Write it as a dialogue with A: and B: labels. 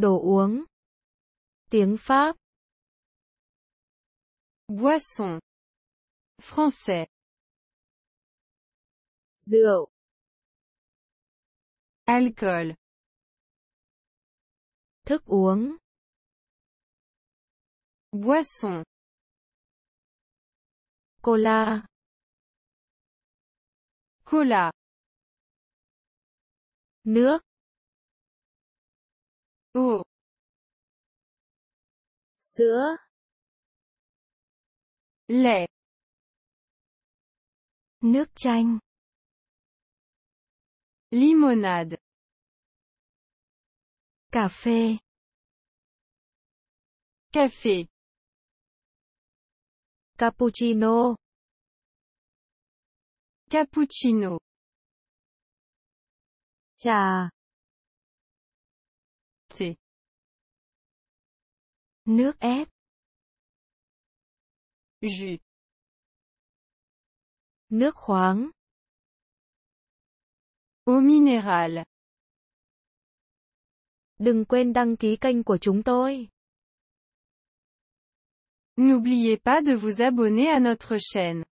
A: đồ uống tiếng Pháp boisson français rượu alcool thức uống boisson cola cola nước u sữa lệ nước chanh limonade cà phê café cappuccino cappuccino trà Nước ép. Jus. Nước khoáng. Eau minérale. Đừng quên đăng ký kênh của chúng tôi. N'oubliez pas de vous abonner à notre chaîne.